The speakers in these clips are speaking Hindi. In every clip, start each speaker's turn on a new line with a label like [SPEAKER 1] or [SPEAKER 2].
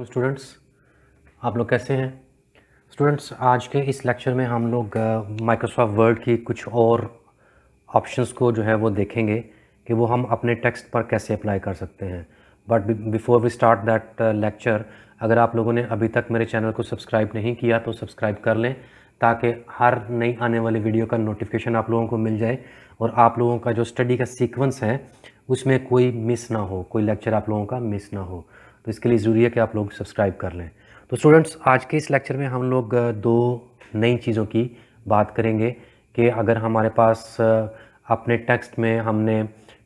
[SPEAKER 1] टू स्टूडेंट्स आप लोग कैसे हैं स्टूडेंट्स आज के इस लेक्चर में हम लोग माइक्रोसॉफ्ट वर्ड की कुछ और ऑप्शंस को जो है वो देखेंगे कि वो हम अपने टेक्स्ट पर कैसे अप्लाई कर सकते हैं but before we start that lecture अगर आप लोगों ने अभी तक मेरे चैनल को सब्सक्राइब नहीं किया तो सब्सक्राइब कर लें ताकि हर नई आने वाली वीडियो का नोटिफिकेशन आप लोगों को मिल जाए और आप लोगों का जो स्टडी का सीक्वेंस है उसमें कोई मिस ना हो कोई लेक्चर आप लोगों का मिस ना हो तो इसके लिए ज़रूरी है कि आप लोग सब्सक्राइब कर लें तो स्टूडेंट्स आज के इस लेक्चर में हम लोग दो नई चीज़ों की बात करेंगे कि अगर हमारे पास अपने टेक्स्ट में हमने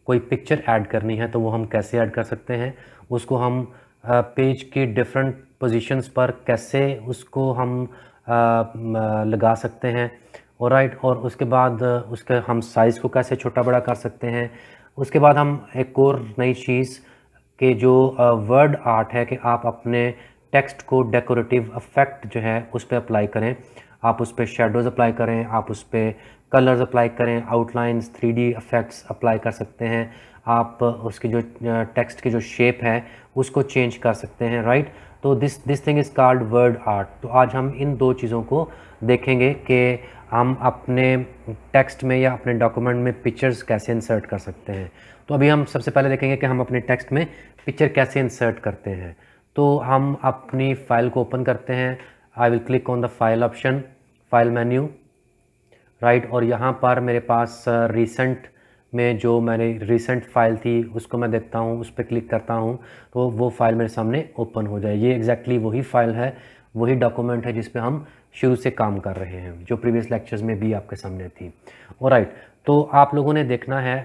[SPEAKER 1] कोई पिक्चर ऐड करनी है तो वो हम कैसे ऐड कर सकते हैं उसको हम पेज के डिफरेंट पोजीशंस पर कैसे उसको हम लगा सकते हैं और राइट और उसके बाद उसके हम साइज़ को कैसे छोटा बड़ा कर सकते हैं उसके बाद हम एक और नई चीज़ कि जो वर्ड आर्ट है कि आप अपने टेक्स्ट को डेकोरेटिव इफेक्ट जो है उस पर अप्लाई करें आप उस पर शेडोज़ अप्लाई करें आप उस पर कलर्स अप्लाई करें outlines three D effects apply कर सकते हैं आप उसकी जो टेक्स्ट की जो शेप है उसको चेंज कर सकते हैं राइट तो this this thing is called word art तो आज हम इन दो चीज़ों को देखेंगे कि हम अपने टेक्स्ट में या अपने डॉक्यूमेंट में पिक्चर्स कैसे इंसर्ट कर सकते हैं तो अभी हम सबसे पहले देखेंगे कि हम अपने टेक्स्ट में पिक्चर कैसे इंसर्ट करते हैं तो हम अपनी फ़ाइल को ओपन करते हैं I will click on the file option file menu right और यहाँ पर मेरे पास रिसेंट uh, में जो मैंने रिसेंट फाइल थी उसको मैं देखता हूँ उस पर क्लिक करता हूँ तो वो फाइल मेरे सामने ओपन हो जाए ये एग्जैक्टली exactly वही फाइल है वही डॉक्यूमेंट है जिसपे हम शुरू से काम कर रहे हैं जो प्रीवियस लेक्चर्स में भी आपके सामने थी और राइट तो आप लोगों ने देखना है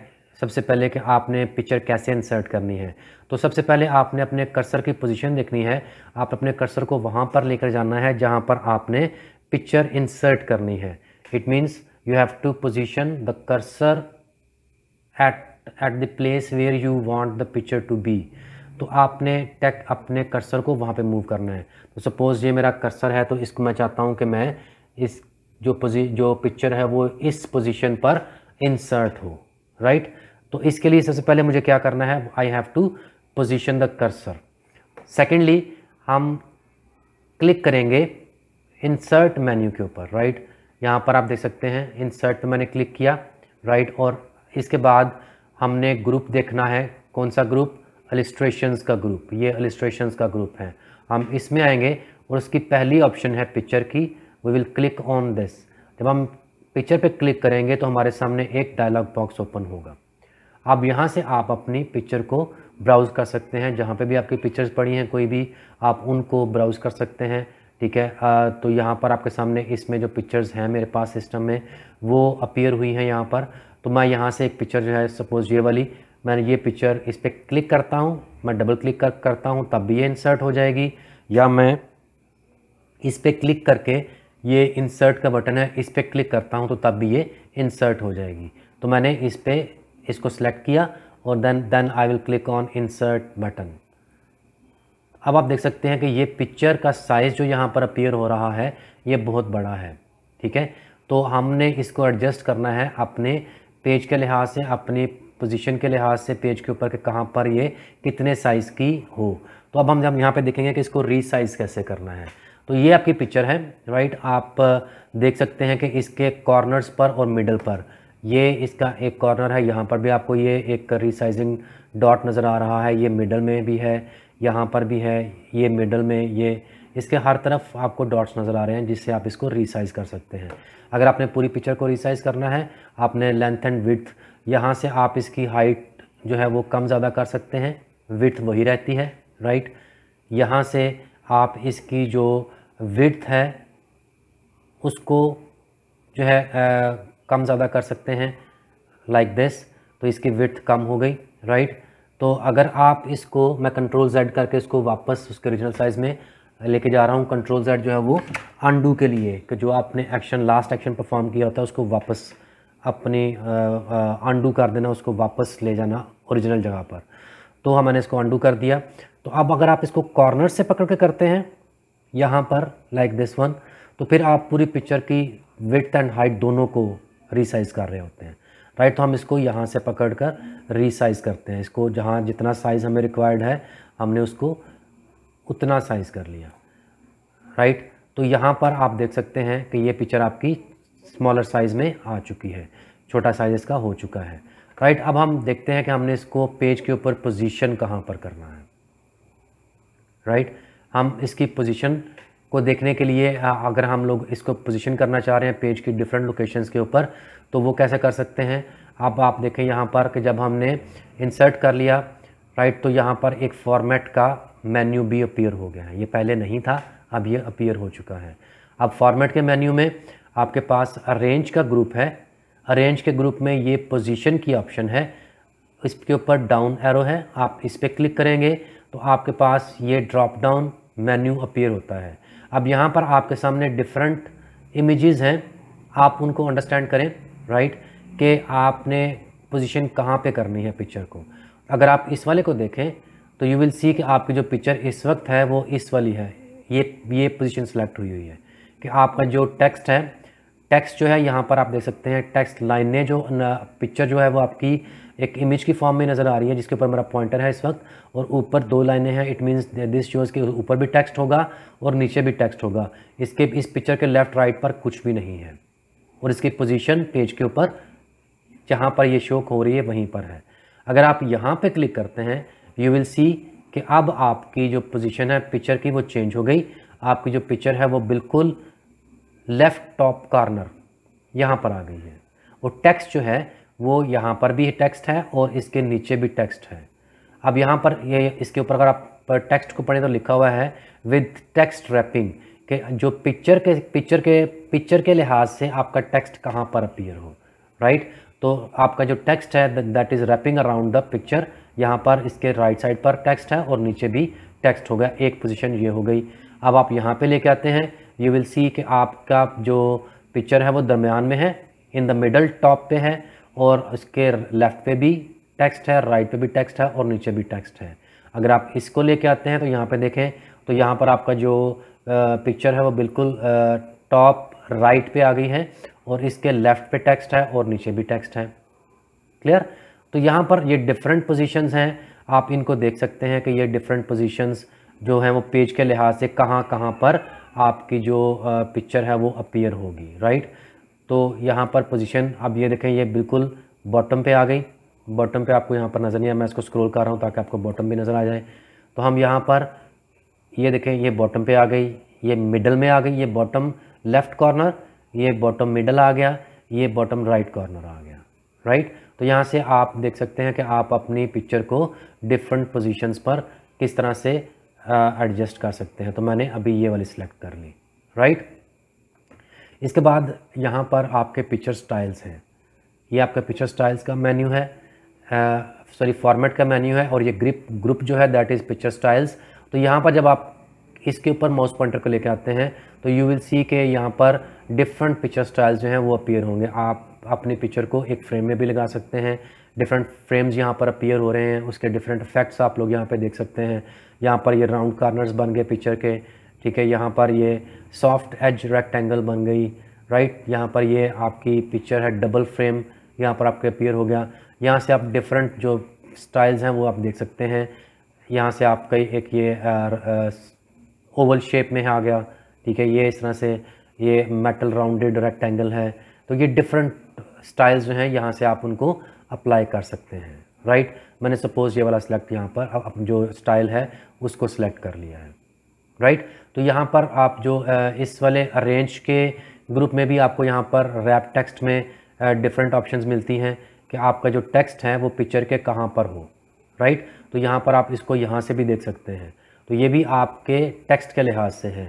[SPEAKER 1] सबसे पहले कि आपने पिक्चर कैसे इंसर्ट करनी है तो सबसे पहले आपने अपने कर्सर की पोजीशन देखनी है आप अपने कर्सर को वहाँ पर लेकर जाना है जहाँ पर आपने पिक्चर इंसर्ट करनी है it means you have to position the cursor at at the place where you want the picture to be तो आपने टेक अपने कर्सर को वहाँ पे मूव करना है तो सपोज़ ये मेरा कर्सर है तो इसको मैं चाहता हूँ कि मैं इस जो पोजी जो पिक्चर है वो इस पोजीशन पर इंसर्ट हो राइट तो इसके लिए सबसे पहले मुझे क्या करना है I have to position the cursor secondly हम क्लिक करेंगे इंसर्ट मेन्यू के ऊपर राइट यहाँ पर आप देख सकते हैं इंसर्ट मैंने क्लिक किया राइट और इसके बाद हमने ग्रुप देखना है कौन सा ग्रुप अलिस्ट्रेशन का ग्रुप ये अलिस्ट्रेशन का ग्रुप है हम इसमें आएंगे और उसकी पहली ऑप्शन है पिक्चर की we will click on this जब हम पिक्चर पे क्लिक करेंगे तो हमारे सामने एक डायलॉग बॉक्स ओपन होगा आप यहाँ से आप अपनी पिक्चर को ब्राउज़ कर सकते हैं जहाँ पे भी आपकी पिक्चर्स पड़ी हैं कोई भी आप उनको ब्राउज़ कर सकते हैं ठीक है आ, तो यहाँ पर आपके सामने इसमें जो पिक्चर्स हैं मेरे पास सिस्टम में वो अपीयर हुई हैं यहाँ पर तो मैं यहाँ से एक पिक्चर जो है सपोज़ ये वाली मैंने ये पिक्चर इस पर क्लिक करता हूँ मैं डबल क्लिक कर, करता हूँ तब भी ये इंसर्ट हो जाएगी या मैं इस पर क्लिक करके ये इंसर्ट का बटन है इस पर क्लिक करता हूँ तो तब भी ये इंसर्ट हो जाएगी तो मैंने इस पर इसको सेलेक्ट किया और then then I will click on insert button अब आप देख सकते हैं कि ये पिक्चर का साइज़ जो यहाँ पर अपीयर हो रहा है ये बहुत बड़ा है ठीक है तो हमने इसको एडजस्ट करना है अपने पेज के लिहाज से अपनी पोजीशन के लिहाज से पेज के ऊपर के कहाँ पर ये कितने साइज़ की हो तो अब हम जब यहाँ पे देखेंगे कि इसको रीसाइज़ कैसे करना है तो ये आपकी पिक्चर है राइट आप देख सकते हैं कि इसके कॉर्नर्स पर और मिडल पर ये इसका एक कॉर्नर है यहाँ पर भी आपको ये एक रिसाइजिंग डॉट नज़र आ रहा है ये मिडल में भी है यहाँ पर भी है ये मिडल में ये इसके हर तरफ आपको डॉट्स नज़र आ रहे हैं जिससे आप इसको रिसाइज़ कर सकते हैं अगर आपने पूरी पिक्चर को रिसाइज़ करना है आपने लेंथ एंड विथ यहाँ से आप इसकी हाइट जो है वो कम ज़्यादा कर सकते हैं विथ वही रहती है राइट यहाँ से आप इसकी जो विथ है उसको जो है कम ज़्यादा कर सकते हैं लाइक like दिस तो इसकी विथ कम हो गई राइट right? तो अगर आप इसको मैं कंट्रोल जेड करके इसको वापस उसके ओरिजिनल साइज़ में लेके जा रहा हूँ कंट्रोल जेड जो है वो अंडू के लिए कि जो आपने एक्शन लास्ट एक्शन परफॉर्म किया होता है उसको वापस अपने अंडू कर देना उसको वापस ले जाना ओरिजिनल जगह पर तो हमने हाँ, इसको अंडू कर दिया तो अब अगर आप इसको कॉर्नर से पकड़ के करते हैं यहाँ पर लाइक दिस वन तो फिर आप पूरी पिक्चर की विथ एंड हाइट दोनों को रिसाइज़ कर रहे होते हैं राइट तो हम इसको यहाँ से पकड़ कर रिसाइज़ करते हैं इसको जहाँ जितना साइज़ हमें रिक्वायर्ड है हमने उसको उतना साइज़ कर लिया राइट तो यहाँ पर आप देख सकते हैं कि ये पिक्चर आपकी स्मॉलर साइज़ में आ चुकी है छोटा साइज़ इसका हो चुका है राइट अब हम देखते हैं कि हमने इसको पेज के ऊपर पोजीशन कहाँ पर करना है राइट हम इसकी पोजीशन को देखने के लिए अगर हम लोग इसको पोजीशन करना चाह रहे हैं पेज की डिफरेंट लोकेशंस के ऊपर तो वो कैसे कर सकते हैं अब आप देखें यहाँ पर कि जब हमने इंसर्ट कर लिया राइट तो यहाँ पर एक फॉर्मेट का मेन्यू भी अपीयर हो गया है ये पहले नहीं था अब ये अपीयर हो चुका है अब फॉर्मेट के मेन्यू में आपके पास अरेंज का ग्रुप है अरेंज के ग्रुप में ये पोजीशन की ऑप्शन है इसके ऊपर डाउन एरो है आप इस पर क्लिक करेंगे तो आपके पास ये ड्रॉप डाउन मेन्यू अपीयर होता है अब यहाँ पर आपके सामने डिफरेंट इमेजेस हैं आप उनको अंडरस्टैंड करें राइट कि आपने पोजीशन कहाँ पे करनी है पिक्चर को अगर आप इस वाले को देखें तो यू विल सी कि आपकी जो पिक्चर इस वक्त है वो इस वाली है ये ये पोजीशन सेलेक्ट हुई हुई है कि आपका जो टेक्स्ट है टेक्स्ट जो है यहाँ पर आप देख सकते हैं टेक्स्ट लाइनें जो पिक्चर जो है वो आपकी एक इमेज की फॉर्म में नज़र आ रही है जिसके ऊपर मेरा पॉइंटर है इस वक्त और ऊपर दो लाइनें हैं इट मीन्स दिस शोज़ के ऊपर भी टेक्स्ट होगा और नीचे भी टेक्स्ट होगा इसके इस पिक्चर के लेफ़्ट राइट पर कुछ भी नहीं है और इसकी पोजीशन पेज के ऊपर जहाँ पर ये शो हो रही है वहीं पर है अगर आप यहाँ पर क्लिक करते हैं यू विल सी कि अब आपकी जो पोजिशन है पिक्चर की वो चेंज हो गई आपकी जो पिक्चर है वो बिल्कुल लेफ़्ट टॉप कॉर्नर यहाँ पर आ गई है और टेक्स्ट जो है वो यहाँ पर भी टेक्स्ट है और इसके नीचे भी टेक्स्ट है अब यहाँ पर ये इसके ऊपर अगर आप टेक्स्ट को पढ़ें तो लिखा हुआ है विद टेक्स्ट रैपिंग के जो पिक्चर के पिक्चर के पिक्चर के लिहाज से आपका टेक्स्ट कहाँ पर अपीयर हो राइट तो आपका जो टेक्स्ट है that is wrapping around the picture यहाँ पर इसके राइट right साइड पर टेक्स्ट है और नीचे भी टेक्स्ट हो गया एक पोजिशन ये हो गई अब आप यहाँ पे लेके आते हैं यू विल सी कि आपका जो पिक्चर है वो दरमियान में है इन द मिडल टॉप पे है और इसके लेफ़्ट पे भी टेक्स्ट है राइट पे भी टेक्स्ट है और नीचे भी टेक्स्ट है अगर आप इसको लेके आते हैं तो यहाँ पे देखें तो यहाँ पर आपका जो पिक्चर है वो बिल्कुल टॉप राइट पे आ गई है और इसके लेफ़्ट पे टेक्स्ट है और नीचे भी टेक्स्ट है क्लियर तो यहाँ पर ये डिफरेंट पोजिशन हैं आप इनको देख सकते हैं कि ये डिफरेंट पोजिशंस जो है वो पेज के लिहाज से कहाँ कहाँ पर आपकी जो पिक्चर है वो अपीयर होगी राइट तो यहाँ पर पोजीशन अब ये देखें ये बिल्कुल बॉटम पे आ गई बॉटम पे आपको यहाँ पर नज़र नहीं आया मैं इसको स्क्रॉल कर रहा हूँ ताकि आपको बॉटम भी नज़र आ जाए तो हम यहाँ पर ये देखें ये बॉटम पे आ गई ये मिडल में आ गई ये बॉटम लेफ़्ट कॉर्नर ये बॉटम मिडल आ गया ये बॉटम राइट कॉर्नर आ गया राइट तो यहाँ से आप देख सकते हैं कि आप अपनी पिक्चर को डिफरेंट पोजिशन पर किस तरह से एडजस्ट कर सकते हैं तो मैंने अभी ये वाली सिलेक्ट कर ली राइट इसके बाद यहाँ पर आपके पिक्चर स्टाइल्स हैं ये आपका पिक्चर स्टाइल्स का मेन्यू है सॉरी फॉर्मेट का मेन्यू है और ये ग्रिप ग्रुप जो है दैट इज़ पिक्चर स्टाइल्स तो यहाँ पर जब आप इसके ऊपर माउस पॉइंटर को लेकर आते हैं तो यू विल सी के यहाँ पर डिफरेंट पिक्चर स्टाइल्स जो हैं वो अपीयर होंगे आप अपनी पिक्चर को एक फ्रेम में भी लगा सकते हैं डिफरेंट फ्रेम्स यहाँ पर अपीयर हो रहे हैं उसके डिफरेंट इफेक्ट्स आप लोग यहाँ पे देख सकते हैं यहाँ पर ये राउंड कार्नर्स बन गए पिक्चर के ठीक है यहाँ पर ये सॉफ्ट एज रेक्टेंगल बन गई राइट यहाँ पर ये आपकी पिक्चर है डबल फ्रेम यहाँ पर आपके अपीयर हो गया यहाँ से आप डिफरेंट जो स्टाइल्स हैं वो आप देख सकते हैं यहाँ से आपका एक ये ओवल शेप में आ गया ठीक है ये इस तरह से ये मेटल राउंडेड रेक्टेंगल है तो ये डिफरेंट स्टाइल्स जो हैं यहाँ से आप उनको अप्लाई कर सकते हैं राइट right? मैंने सपोज़ ये वाला सिलेक्ट यहाँ पर अब जो स्टाइल है उसको सिलेक्ट कर लिया है राइट right? तो यहाँ पर आप जो इस वाले अरेंज के ग्रुप में भी आपको यहाँ पर रैप टेक्स्ट में डिफरेंट ऑप्शंस मिलती हैं कि आपका जो टेक्स्ट है वो पिक्चर के कहाँ पर हो राइट right? तो यहाँ पर आप इसको यहाँ से भी देख सकते हैं तो ये भी आपके टेक्स्ट के लिहाज से है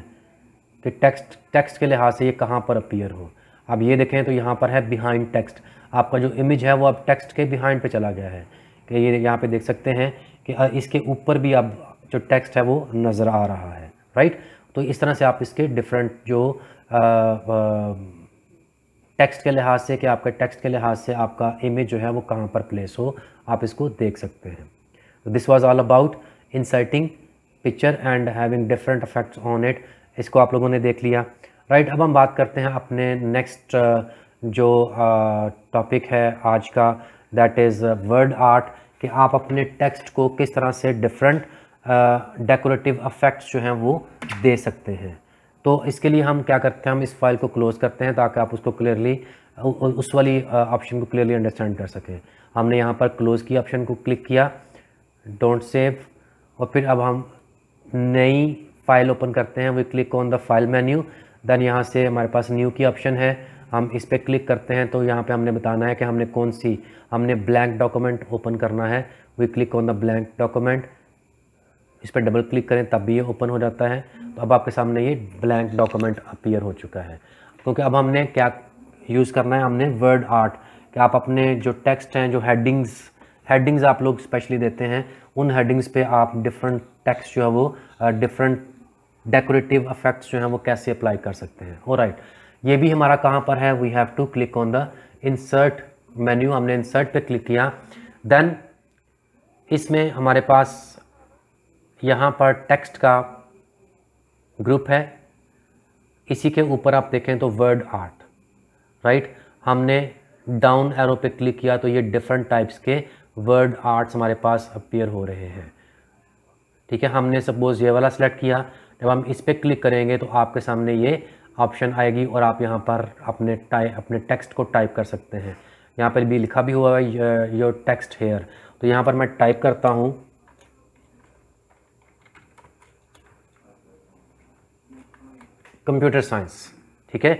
[SPEAKER 1] कि टेक्स्ट टेक्स्ट के लिहाज से ये कहाँ पर अपीयर हो आप ये देखें तो यहाँ पर है बिहाइंड टेक्स्ट आपका जो इमेज है वो अब टेक्स्ट के बिहाइंड पे चला गया है कि ये यहाँ पे देख सकते हैं कि इसके ऊपर भी अब जो टेक्स्ट है वो नज़र आ रहा है राइट तो इस तरह से आप इसके डिफरेंट जो टेक्स्ट के लिहाज से कि आपके टेक्स्ट के लिहाज से आपका इमेज जो है वो कहाँ पर प्लेस हो आप इसको देख सकते हैं this was all about inserting picture and having different affects on it इसको आप लोगों ने देख लिया राइट right, अब हम बात करते हैं अपने नेक्स्ट जो टॉपिक है आज का दैट इज़ वर्ड आर्ट कि आप अपने टेक्स्ट को किस तरह से डिफरेंट डेकोरेटिव अफेक्ट्स जो हैं वो दे सकते हैं तो इसके लिए हम क्या करते हैं हम इस फाइल को क्लोज़ करते हैं ताकि आप उसको क्लियरली उस वाली ऑप्शन को क्लियरली अंडरस्टैंड कर सकें हमने यहाँ पर क्लोज़ की ऑप्शन को क्लिक किया डोंट सेव और फिर अब हम नई फाइल ओपन करते हैं we click on the file menu then यहाँ से हमारे पास न्यू की ऑप्शन है हम इस पर क्लिक करते हैं तो यहाँ पे हमने बताना है कि हमने कौन सी हमने ब्लैंक डॉक्यूमेंट ओपन करना है we click on the blank document इस पर डबल क्लिक करें तब भी ये ओपन हो जाता है तो अब आपके सामने ये ब्लैंक डॉक्यूमेंट अपीयर हो चुका है क्योंकि अब हमने क्या यूज़ करना है हमने वर्ड आर्ट कि आप अपने जो टेक्स्ट हैं जो हेडिंग्स हेडिंग्स आप लोग स्पेशली देते हैं उन हेडिंग्स पे आप डिफरेंट टेक्स्ट जो है वो डिफरेंट डेकोरेटिव अफेक्ट्स जो हैं वो कैसे अप्लाई कर सकते हैं ओ राइट right. ये भी हमारा कहाँ पर है we have to click on the insert menu हमने इंसर्ट पे क्लिक किया देन इसमें हमारे पास यहाँ पर टेक्स्ट का ग्रुप है इसी के ऊपर आप देखें तो वर्ड आर्ट राइट हमने डाउन एरो पे क्लिक किया तो ये डिफरेंट टाइप्स के वर्ड आर्ट्स हमारे पास अपीयर हो रहे हैं ठीक है हमने सपोज़ ये वाला सेलेक्ट किया जब हम इस पर क्लिक करेंगे तो आपके सामने ये ऑप्शन आएगी और आप यहाँ पर अपने टाइप अपने टेक्स्ट को टाइप कर सकते हैं यहाँ पर भी लिखा भी हुआ है योर टेक्स्ट हेयर तो यहाँ पर मैं टाइप करता हूँ कंप्यूटर साइंस ठीक है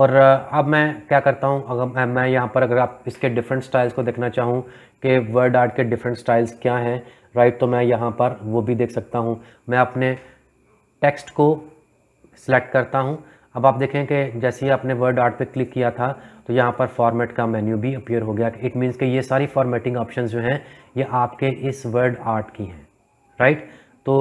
[SPEAKER 1] और अब मैं क्या करता हूँ अगर मैं यहाँ पर अगर आप इसके डिफरेंट स्टाइल्स को देखना चाहूँ कि वर्ड आर्ट के डिफरेंट स्टाइल्स क्या हैं राइट तो मैं यहाँ पर वो भी देख सकता हूँ मैं अपने टेक्स्ट को सिलेक्ट करता हूँ अब आप देखें कि जैसे ही आपने वर्ड आर्ट पे क्लिक किया था तो यहाँ पर फॉर्मेट का मेन्यू भी अपीयर हो गया इट मीन्स कि ये सारी फॉर्मेटिंग ऑप्शन जो हैं ये आपके इस वर्ड आर्ट की हैं राइट तो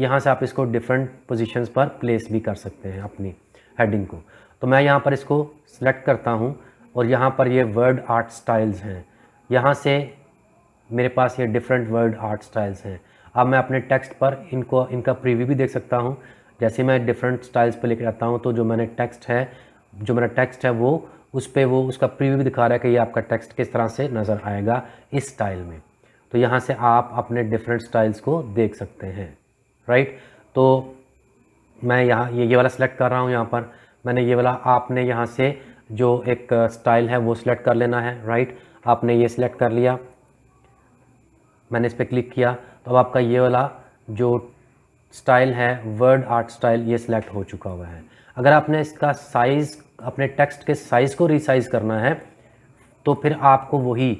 [SPEAKER 1] यहाँ से आप इसको डिफरेंट पोजिशंस पर प्लेस भी कर सकते हैं अपनी हेडिंग को तो मैं यहाँ पर इसको सिलेक्ट करता हूँ और यहाँ पर ये वर्ड आर्ट स्टाइल्स हैं यहाँ से मेरे पास ये डिफरेंट वर्ड आर्ट स्टाइल्स हैं अब मैं अपने टेक्स्ट पर इनको इनका प्रीव्यू भी देख सकता हूँ जैसे मैं डिफरेंट स्टाइल्स पर लिख आता हूँ तो जो मैंने टेक्स्ट है जो मेरा टेक्स्ट है वो उस पर वो उसका प्रीव्यू दिखा रहा है कि ये आपका टेक्स्ट किस तरह से नज़र आएगा इस स्टाइल में तो यहाँ से आप अपने डिफरेंट स्टाइल्स को देख सकते हैं राइट तो मैं यहाँ ये ये वाला सेलेक्ट कर रहा हूँ यहाँ पर मैंने ये वाला आपने यहाँ से जो एक स्टाइल है वो सिलेक्ट कर लेना है राइट आपने ये सिलेक्ट कर लिया मैंने इस पर क्लिक किया तो अब आपका ये वाला जो स्टाइल है वर्ड आर्ट स्टाइल ये सिलेक्ट हो चुका हुआ है अगर आपने इसका साइज़ अपने टेक्स्ट के साइज़ को रिसाइज़ करना है तो फिर आपको वही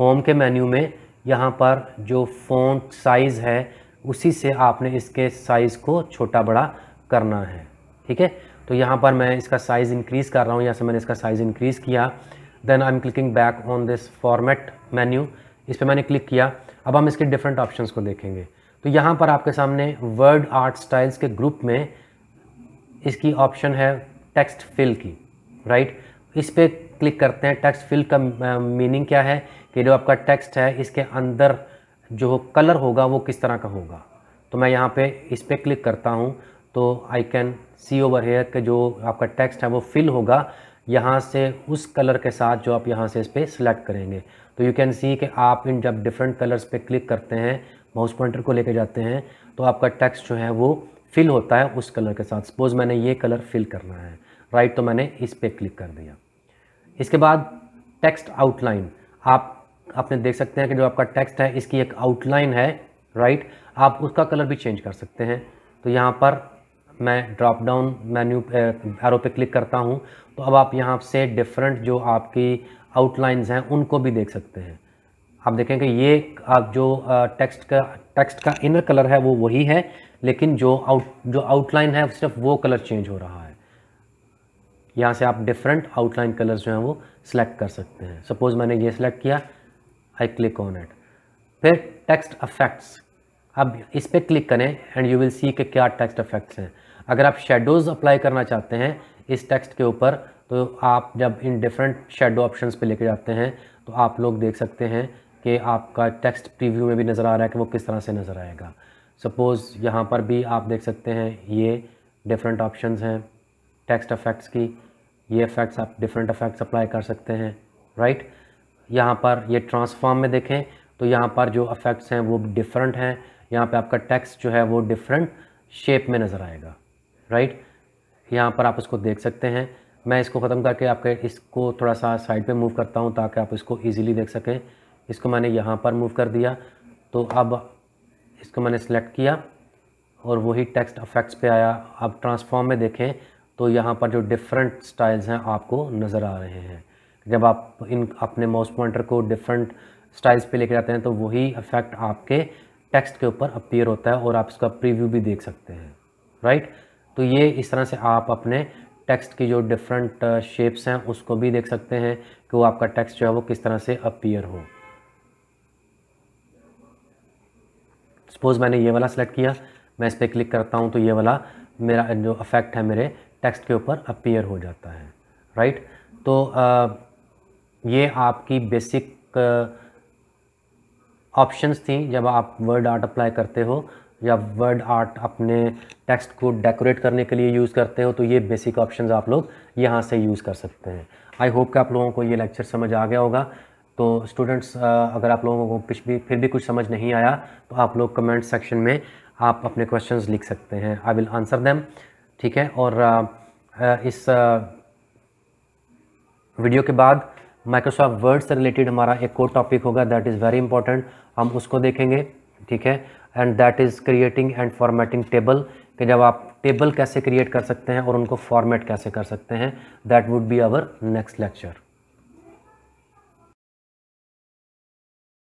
[SPEAKER 1] होम के मेन्यू में यहाँ पर जो फ़ॉन्ट साइज़ है उसी से आपने इसके साइज़ को छोटा बड़ा करना है ठीक है तो यहाँ पर मैं इसका साइज़ इंक्रीज़ कर रहा हूँ यहाँ से मैंने इसका साइज़ इंक्रीज़ किया then I am clicking back on this format menu इस पर मैंने क्लिक किया अब हम इसके डिफरेंट ऑप्शन को देखेंगे तो यहाँ पर आपके सामने वर्ड आर्ट स्टाइल्स के ग्रुप में इसकी ऑप्शन है टेक्स्ट फिल की राइट इस पर क्लिक करते हैं टेक्स्ट फिल का मीनिंग क्या है कि जो आपका टेक्स्ट है इसके अंदर जो कलर होगा वो किस तरह का होगा तो मैं यहाँ पे इस पर क्लिक करता हूँ तो I can see over here के जो आपका टेक्स्ट है वो फिल होगा यहाँ से उस कलर के साथ जो आप यहाँ से इस पर सिलेक्ट करेंगे तो यू कैन सी कि आप इन जब डिफरेंट कलर्स पे क्लिक करते हैं माउस पॉइंटर को लेकर जाते हैं तो आपका टेक्स्ट जो है वो फिल होता है उस कलर के साथ सपोज़ मैंने ये कलर फिल करना है राइट right, तो मैंने इस पर क्लिक कर दिया इसके बाद टेक्स्ट आउटलाइन आप आपने देख सकते हैं कि जो आपका टेक्स्ट है इसकी एक आउटलाइन है राइट right? आप उसका कलर भी चेंज कर सकते हैं तो यहाँ पर मैं ड्रॉप डाउन मैन्यू एरो पे क्लिक करता हूँ तो अब आप यहाँ से डिफरेंट जो आपकी आउटलाइंस हैं उनको भी देख सकते हैं आप देखें कि ये आप जो टेक्स्ट का टेक्स्ट का इनर कलर है वो वही है लेकिन जो आउट जो आउटलाइन है सिर्फ वो कलर चेंज हो रहा है यहाँ से आप डिफरेंट आउटलाइन कलर्स जो हैं वो सिलेक्ट कर सकते हैं सपोज़ मैंने ये सिलेक्ट किया आई क्लिक ऑन इट फिर टेक्स्ट अफेक्ट्स अब इस पर क्लिक करें एंड यू विल सी कि क्या टेक्स्ट अफेक्ट्स हैं अगर आप शेडोज़ अप्लाई करना चाहते हैं इस टेक्स्ट के ऊपर तो आप जब इन डिफरेंट शेडो ऑप्शंस पे लेके जाते हैं तो आप लोग देख सकते हैं कि आपका टेक्स्ट प्रीव्यू में भी नज़र आ रहा है कि वो किस तरह से नज़र आएगा सपोज़ यहाँ पर भी आप देख सकते हैं ये डिफरेंट ऑप्शन हैं टेक्स्ट अफेक्ट्स की ये अफेक्ट्स आप डिफरेंट अफ़ेक्ट्स अप्लाई कर सकते हैं राइट यहाँ पर ये ट्रांसफॉर्म में देखें तो यहाँ पर जो अफेक्ट्स हैं वो डिफरेंट हैं यहाँ पे आपका टेक्स्ट जो है वो डिफरेंट शेप में नज़र आएगा राइट यहाँ पर आप उसको देख सकते हैं मैं इसको ख़त्म करके आपके इसको थोड़ा सा साइड पे मूव करता हूँ ताकि आप इसको ईजिली देख सकें इसको मैंने यहाँ पर मूव कर दिया तो अब इसको मैंने सेलेक्ट किया और वही टेक्स्ट अफेक्ट्स पे आया अब ट्रांसफॉर्म में देखें तो यहाँ पर जो डिफरेंट स्टाइल्स हैं आपको नज़र आ रहे हैं जब आप इन अपने माउस पॉइंटर को डिफरेंट स्टाइल्स पे लेके जाते हैं तो वही अफेक्ट आपके टेक्स्ट के ऊपर अपीयर होता है और आप इसका प्रीव्यू भी देख सकते हैं राइट तो ये इस तरह से आप अपने टेक्स्ट की जो डिफरेंट शेप्स uh, हैं उसको भी देख सकते हैं कि वो आपका टेक्स्ट जो है वो किस तरह से अपीयर हो सपोज़ मैंने ये वाला सेलेक्ट किया मैं इस पर क्लिक करता हूँ तो ये वाला मेरा जो अफेक्ट है मेरे टेक्स्ट के ऊपर अपीयर हो जाता है राइट तो आ, ये आपकी बेसिक ऑप्शंस थी जब आप वर्ड आर्ट अप्लाई करते हो या वर्ड आर्ट अपने टेक्स्ट को डेकोरेट करने के लिए यूज़ करते हो तो ये बेसिक ऑप्शंस आप लोग यहाँ से यूज़ कर सकते हैं आई होप कि आप लोगों को ये लेक्चर समझ आ गया होगा तो स्टूडेंट्स अगर आप लोगों को कुछ भी फिर भी कुछ समझ नहीं आया तो आप लोग कमेंट सेक्शन में आप अपने क्वेश्चंस लिख सकते हैं आई विल आंसर देम ठीक है और इस वीडियो के बाद माइक्रोसॉफ्ट वर्ड से रिलेटेड हमारा एक और टॉपिक होगा दैट इज़ वेरी इंपॉर्टेंट हम उसको देखेंगे ठीक है and that is creating and formatting table कि जब आप टेबल कैसे क्रिएट कर सकते हैं और उनको फॉर्मेट कैसे कर सकते हैं that would be our next lecture